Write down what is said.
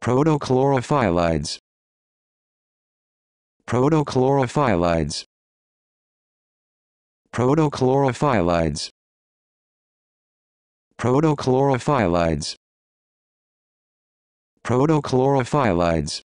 Protochlorophyllides. Protochlorophyllides. Protochlorophyllides. Protochlorophyllides. Protochlorophyllides.